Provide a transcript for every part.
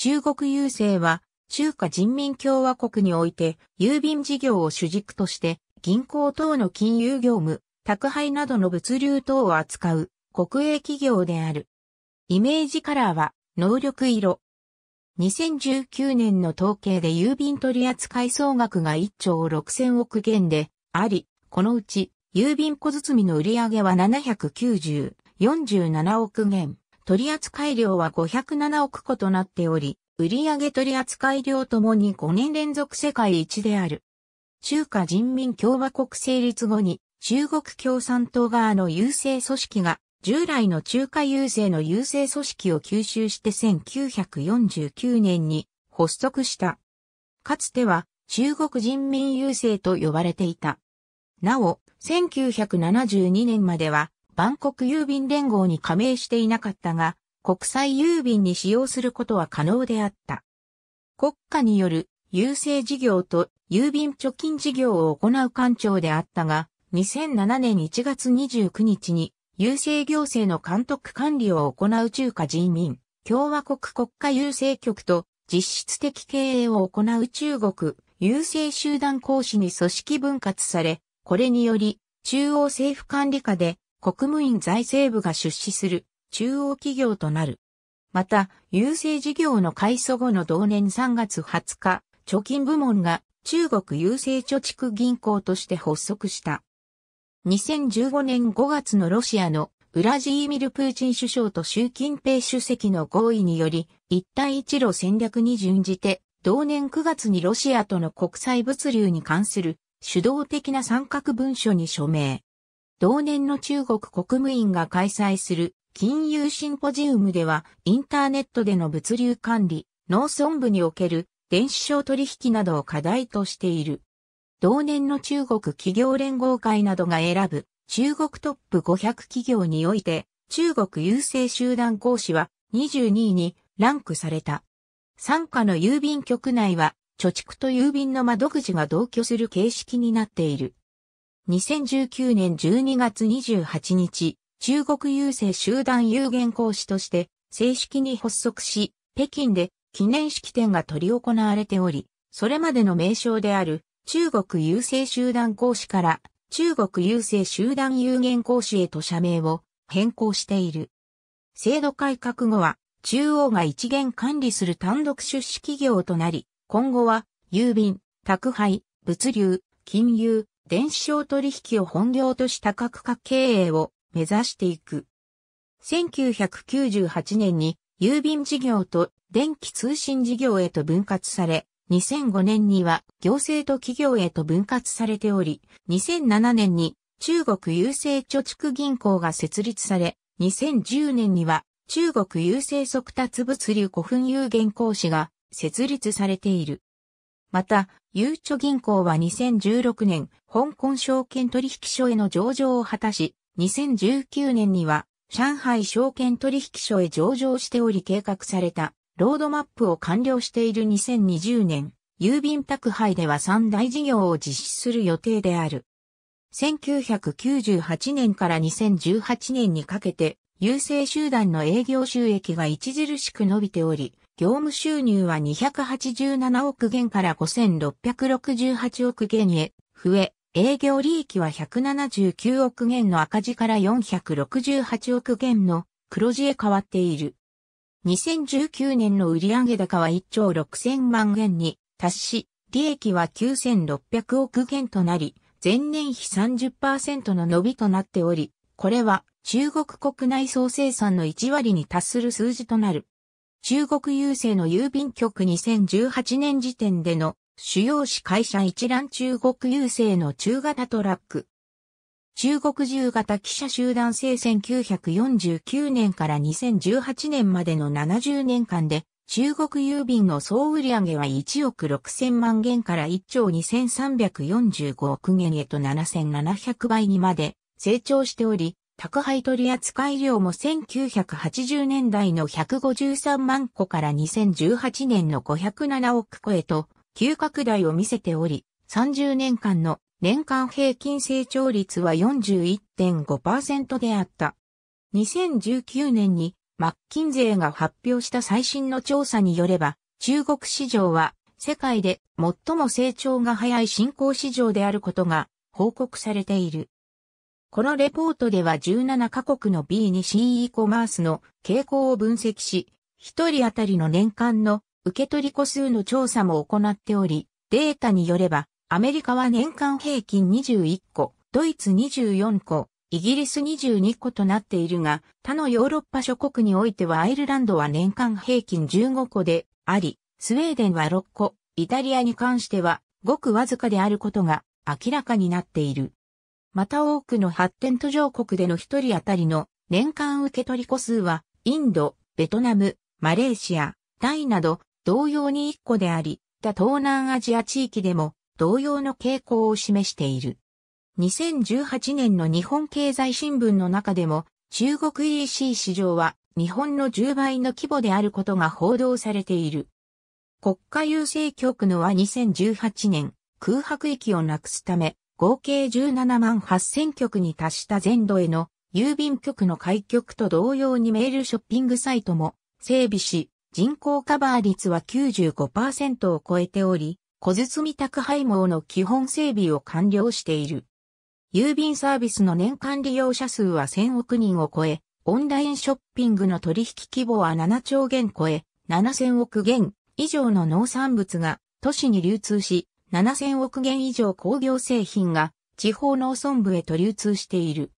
中国郵政は、中華人民共和国において、郵便事業を主軸として、銀行等の金融業務、宅配などの物流等を扱う国営企業である。イメージカラーは、能力色。2019年の統計で郵便取扱総額が1兆6000億元であり、このうち郵便小包の売り上げは790、47億元。取扱量は507億個となっており、売上取扱量ともに5年連続世界一である。中華人民共和国成立後に中国共産党側の優勢組織が従来の中華優勢の優勢組織を吸収して1949年に発足した。かつては中国人民優勢と呼ばれていた。なお、1972年までは万国郵便連合に加盟していなかったが、国際郵便に使用することは可能であった。国家による郵政事業と郵便貯金事業を行う官庁であったが、2007年1月29日に郵政行政の監督管理を行う中華人民共和国国家郵政局と実質的経営を行う中国郵政集団講師に組織分割され、これにより中央政府管理下で国務院財政部が出資する中央企業となる。また、郵政事業の開祖後の同年3月20日、貯金部門が中国郵政貯蓄銀行として発足した。2015年5月のロシアのウラジーミル・プーチン首相と習近平主席の合意により、一帯一路戦略に準じて、同年9月にロシアとの国際物流に関する主導的な三角文書に署名。同年の中国国務院が開催する金融シンポジウムでは、インターネットでの物流管理、農村部における電子商取引などを課題としている。同年の中国企業連合会などが選ぶ中国トップ500企業において、中国郵政集団講師は22位にランクされた。参加の郵便局内は、貯蓄と郵便の窓口が同居する形式になっている。2019年12月28日、中国郵政集団有限講師として正式に発足し、北京で記念式典が取り行われており、それまでの名称である中国郵政集団講師から中国郵政集団有限講師へと社名を変更している。制度改革後は中央が一元管理する単独出資企業となり、今後は郵便、宅配、物流、金融、電子商取引を本業とした各格化経営を目指していく。1998年に郵便事業と電気通信事業へと分割され、2005年には行政と企業へと分割されており、2007年に中国郵政貯蓄銀行が設立され、2010年には中国郵政速達物流古墳有限公司が設立されている。また、ゆうちょ銀行は2016年、香港証券取引所への上場を果たし、2019年には、上海証券取引所へ上場しており計画された、ロードマップを完了している2020年、郵便宅配では3大事業を実施する予定である。1998年から2018年にかけて、郵政集団の営業収益が著しく伸びており、業務収入は287億元から5668億元へ増え、営業利益は179億元の赤字から468億元の黒字へ変わっている。2019年の売上高は1兆6000万元に達し、利益は9600億元となり、前年比30%の伸びとなっており、これは中国国内総生産の1割に達する数字となる。中国郵政の郵便局2018年時点での主要紙会社一覧中国郵政の中型トラック。中国由型記者集団制1949年から2018年までの70年間で中国郵便の総売上は1億6000万元から1兆2345億元へと7700倍にまで成長しており、宅配取扱量も1980年代の153万個から2018年の507億個へと急拡大を見せており、30年間の年間平均成長率は41.5%であった。2019年にマッキンゼーが発表した最新の調査によれば、中国市場は世界で最も成長が早い新興市場であることが報告されている。このレポートでは17カ国の B2C e コマースの傾向を分析し、1人当たりの年間の受け取り個数の調査も行っており、データによれば、アメリカは年間平均21個、ドイツ24個、イギリス22個となっているが、他のヨーロッパ諸国においてはアイルランドは年間平均15個であり、スウェーデンは6個、イタリアに関してはごくわずかであることが明らかになっている。また多くの発展途上国での一人当たりの年間受け取り個数は、インド、ベトナム、マレーシア、タイなど同様に1個であり、他東南アジア地域でも同様の傾向を示している。2018年の日本経済新聞の中でも、中国 EC 市場は日本の10倍の規模であることが報道されている。国家郵政局のは2018年、空白域をなくすため、合計17万8000局に達した全土への郵便局の開局と同様にメールショッピングサイトも整備し、人口カバー率は95%を超えており、小包宅配網の基本整備を完了している。郵便サービスの年間利用者数は1000億人を超え、オンラインショッピングの取引規模は7兆元超え、7000億元以上の農産物が都市に流通し、7000億元以上工業製品が地方農村部へと流通している。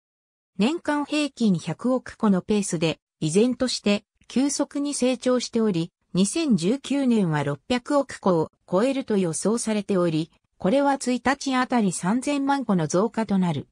年間平均100億個のペースで依然として急速に成長しており、2019年は600億個を超えると予想されており、これは1日あたり3000万個の増加となる。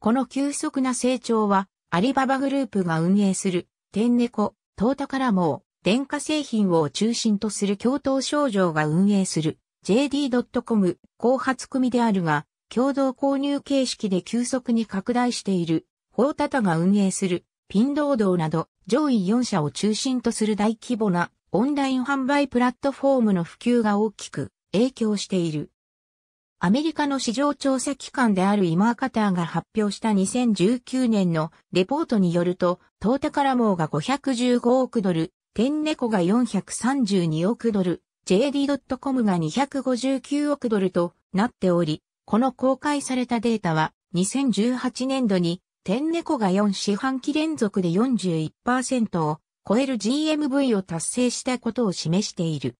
この急速な成長は、アリババグループが運営する、天猫、トータカラモー、電化製品を中心とする共同症状が運営する、JD.com 後発組であるが、共同購入形式で急速に拡大している、ホータタが運営する、ピンドードーなど、上位4社を中心とする大規模なオンライン販売プラットフォームの普及が大きく影響している。アメリカの市場調査機関であるイマーカターが発表した2019年のレポートによると、トータカラモーが515億ドル、テンネコが432億ドル、JD.com が259億ドルとなっており、この公開されたデータは2018年度に天猫が4四半期連続で41%を超える GMV を達成したことを示している。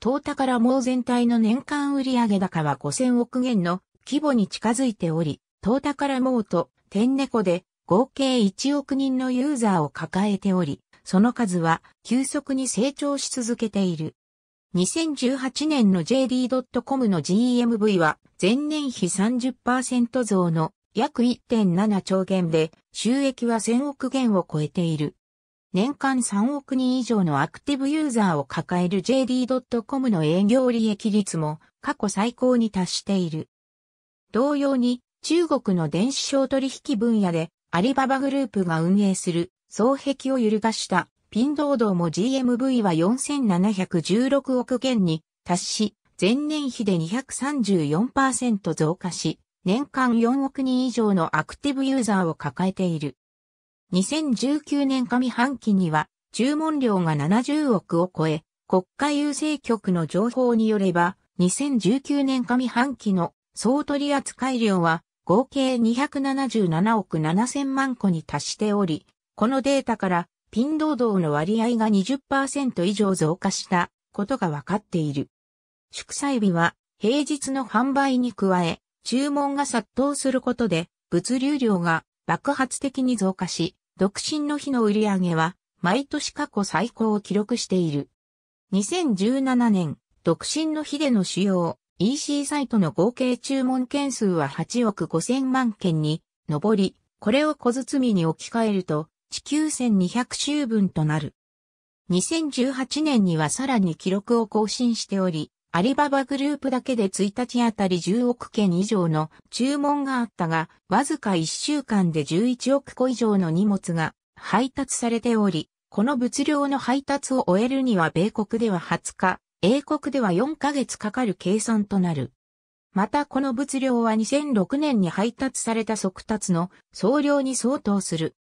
トータから猛全体の年間売上高は5000億元の規模に近づいており、トータから猛と天猫で合計1億人のユーザーを抱えており、その数は急速に成長し続けている。2018年の JD.com の GMV は前年比30%増の約1.7兆元で収益は1000億元を超えている。年間3億人以上のアクティブユーザーを抱える JD.com の営業利益率も過去最高に達している。同様に中国の電子商取引分野でアリババグループが運営する双壁を揺るがしたピンードも GMV は4716億元に達し、前年比で234%増加し、年間4億人以上のアクティブユーザーを抱えている。2019年上半期には、注文量が70億を超え、国家郵政局の情報によれば、2019年上半期の総取扱量は合計277億7000万個に達しており、このデータから頻度動の割合が20%以上増加したことが分かっている。祝祭日は平日の販売に加え、注文が殺到することで物流量が爆発的に増加し、独身の日の売り上げは毎年過去最高を記録している。2017年、独身の日での使用、EC サイトの合計注文件数は8億5000万件に上り、これを小包に置き換えると地球1200周分となる。2018年にはさらに記録を更新しており、アリババグループだけで1日あたり10億件以上の注文があったが、わずか1週間で11億個以上の荷物が配達されており、この物量の配達を終えるには米国では20日、英国では4ヶ月かかる計算となる。またこの物量は2006年に配達された速達の総量に相当する。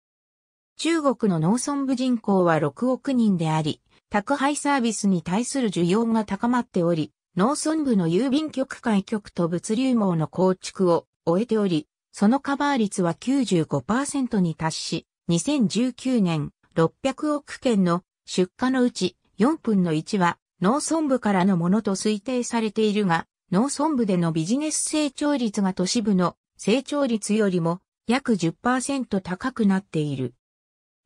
中国の農村部人口は6億人であり、宅配サービスに対する需要が高まっており、農村部の郵便局開局と物流網の構築を終えており、そのカバー率は95%に達し、2019年600億件の出荷のうち4分の1は農村部からのものと推定されているが、農村部でのビジネス成長率が都市部の成長率よりも約10%高くなっている。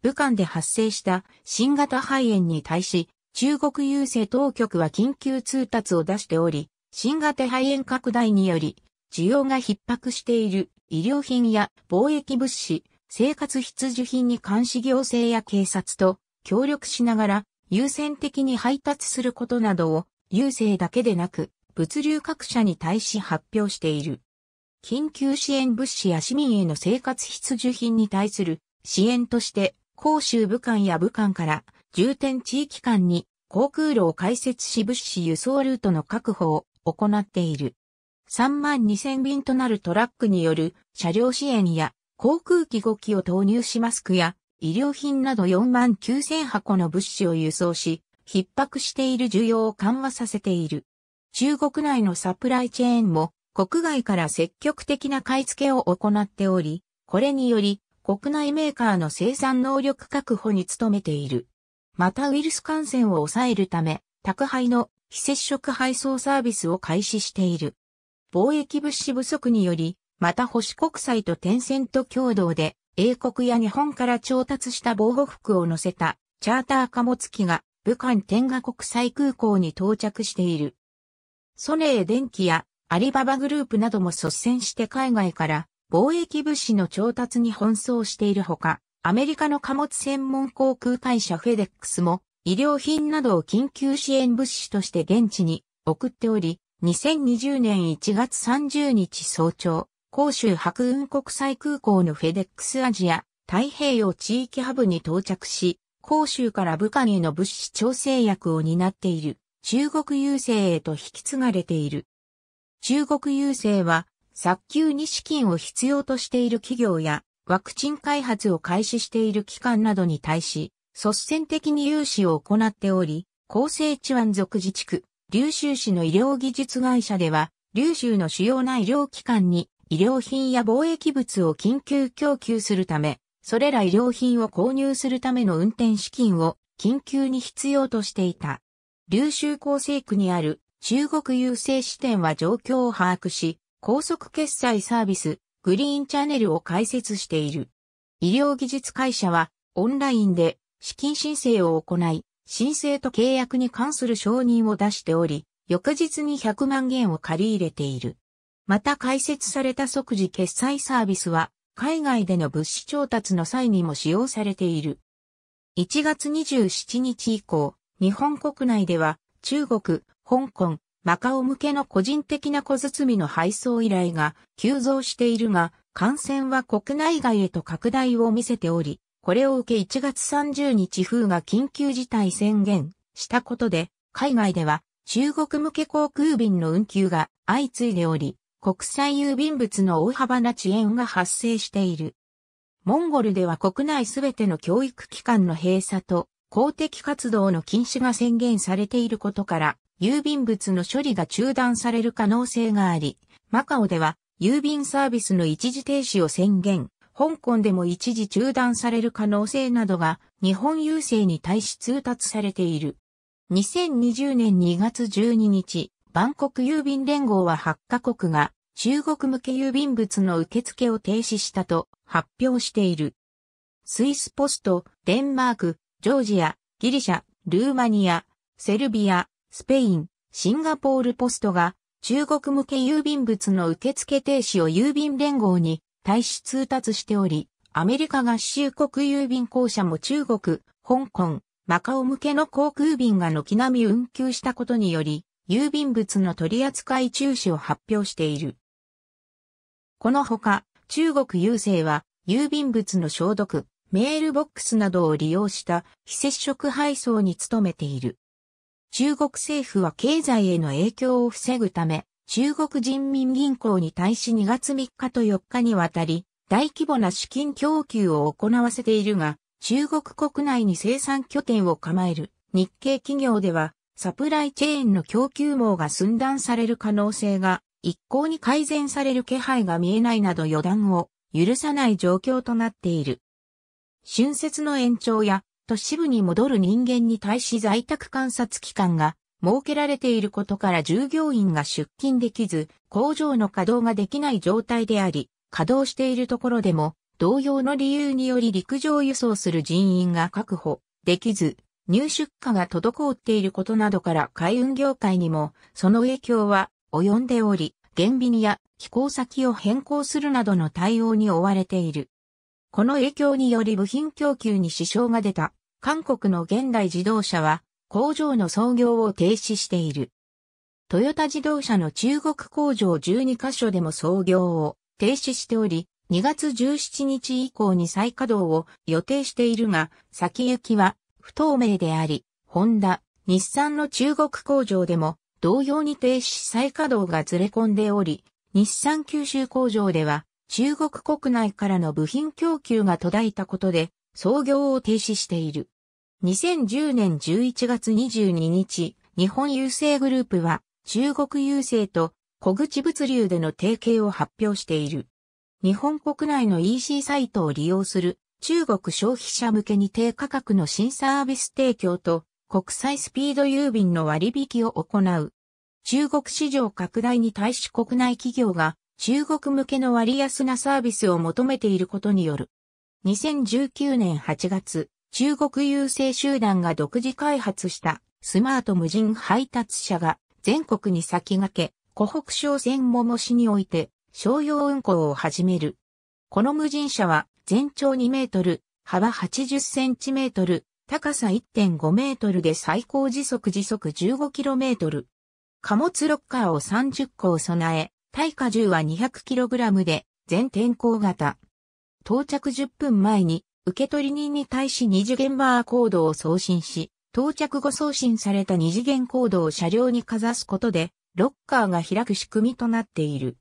武漢で発生した新型肺炎に対し、中国郵政当局は緊急通達を出しており、新型肺炎拡大により、需要が逼迫している医療品や貿易物資、生活必需品に監視行政や警察と協力しながら優先的に配達することなどを郵政だけでなく物流各社に対し発表している。緊急支援物資や市民への生活必需品に対する支援として広州武漢や武漢から重点地域間に航空路を開設し物資輸送ルートの確保を行っている。3万2000便となるトラックによる車両支援や航空機5機を投入しマスクや医療品など4万9000箱の物資を輸送し、逼迫している需要を緩和させている。中国内のサプライチェーンも国外から積極的な買い付けを行っており、これにより国内メーカーの生産能力確保に努めている。またウイルス感染を抑えるため、宅配の非接触配送サービスを開始している。貿易物資不足により、また保守国債とテンセント共同で、英国や日本から調達した防護服を乗せたチャーター貨物機が武漢天下国際空港に到着している。ソネー電機やアリババグループなども率先して海外から貿易物資の調達に奔走しているほか、アメリカの貨物専門航空会社フェデックスも、医療品などを緊急支援物資として現地に送っており、2020年1月30日早朝、広州白雲国際空港のフェデックスアジア太平洋地域ハブに到着し、広州から武漢への物資調整役を担っている中国郵政へと引き継がれている。中国郵政は早急に資金を必要としている企業やワクチン開発を開始している機関などに対し、率先的に融資を行っており、厚生地湾属自治区、琉州市の医療技術会社では、琉州の主要な医療機関に医療品や貿易物を緊急供給するため、それら医療品を購入するための運転資金を緊急に必要としていた。琉州厚生区にある中国郵政支店は状況を把握し、高速決済サービス、グリーンチャンネルを開設している。医療技術会社は、オンラインで資金申請を行い、申請と契約に関する承認を出しており、翌日に100万元を借り入れている。また開設された即時決済サービスは、海外での物資調達の際にも使用されている。1月27日以降、日本国内では、中国、香港、マカオ向けの個人的な小包の配送依頼が急増しているが、感染は国内外へと拡大を見せており、これを受け1月30日風が緊急事態宣言したことで、海外では中国向け航空便の運休が相次いでおり、国際郵便物の大幅な遅延が発生している。モンゴルでは国内すべての教育機関の閉鎖と公的活動の禁止が宣言されていることから、郵便物の処理が中断される可能性があり、マカオでは郵便サービスの一時停止を宣言、香港でも一時中断される可能性などが日本郵政に対し通達されている。2020年2月12日、バンコク郵便連合は8カ国が中国向け郵便物の受付を停止したと発表している。スイスポスト、デンマーク、ジョージア、ギリシャ、ルーマニア、セルビア、スペイン、シンガポールポストが中国向け郵便物の受付停止を郵便連合に対し通達しており、アメリカ合衆国郵便公社も中国、香港、マカオ向けの航空便が軒並み運休したことにより、郵便物の取り扱い中止を発表している。このほか、中国郵政は、郵便物の消毒、メールボックスなどを利用した非接触配送に努めている。中国政府は経済への影響を防ぐため、中国人民銀行に対し2月3日と4日にわたり、大規模な資金供給を行わせているが、中国国内に生産拠点を構える日系企業では、サプライチェーンの供給網が寸断される可能性が、一向に改善される気配が見えないなど予断を許さない状況となっている。春節の延長や都市部に戻る人間に対し在宅観察期間が設けられていることから従業員が出勤できず、工場の稼働ができない状態であり、稼働しているところでも、同様の理由により陸上輸送する人員が確保できず、入出荷が滞っていることなどから海運業界にも、その影響は及んでおり、減便や飛行先を変更するなどの対応に追われている。この影響により部品供給に支障が出た韓国の現代自動車は工場の操業を停止している。トヨタ自動車の中国工場12カ所でも操業を停止しており、2月17日以降に再稼働を予定しているが、先行きは不透明であり、ホンダ、日産の中国工場でも同様に停止再稼働がずれ込んでおり、日産九州工場では中国国内からの部品供給が途絶えたことで、操業を停止している。2010年11月22日、日本郵政グループは、中国郵政と小口物流での提携を発表している。日本国内の EC サイトを利用する中国消費者向けに低価格の新サービス提供と国際スピード郵便の割引を行う。中国市場拡大に対し国内企業が中国向けの割安なサービスを求めていることによる。2019年8月、中国郵政集団が独自開発したスマート無人配達車が全国に先駆け、湖北省線桃市において商用運行を始める。この無人車は全長2メートル、幅80センチメートル、高さ1.5メートルで最高時速時速15キロメートル。貨物ロッカーを30個を備え、耐荷重は 200kg で、全天候型。到着10分前に、受取人に対し二次元バーコードを送信し、到着後送信された二次元コードを車両にかざすことで、ロッカーが開く仕組みとなっている。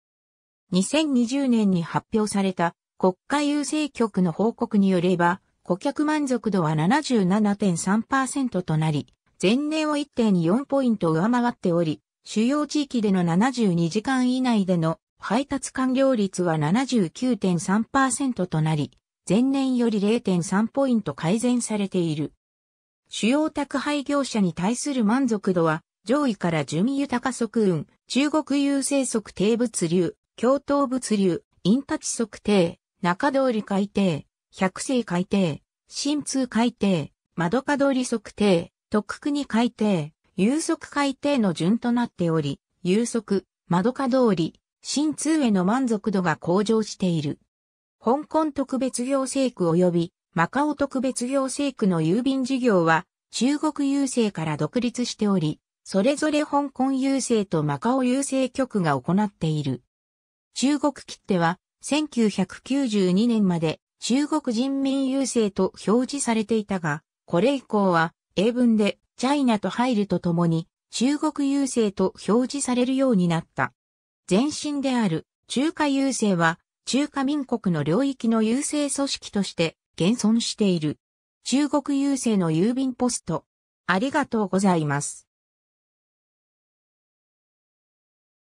2020年に発表された国家郵政局の報告によれば、顧客満足度は77.3%となり、前年を1.4ポイント上回っており、主要地域での72時間以内での配達完了率は79.3%となり、前年より0.3ポイント改善されている。主要宅配業者に対する満足度は、上位から準豊か即運、中国優勢測定物流、共都物流、インタチ測定、中通り改定、百世改定、新通改定、窓か通り測定、特区に改定、有足改定の順となっており、有足、窓か通り、新通への満足度が向上している。香港特別行政区及びマカオ特別行政区の郵便事業は中国郵政から独立しており、それぞれ香港郵政とマカオ郵政局が行っている。中国切手は1992年まで中国人民郵政と表示されていたが、これ以降は英文でチャイナと入るとともに、中国郵政と表示されるようになった。前身である中華郵政は、中華民国の領域の郵政組織として現存している。中国郵政の郵便ポスト。ありがとうございます。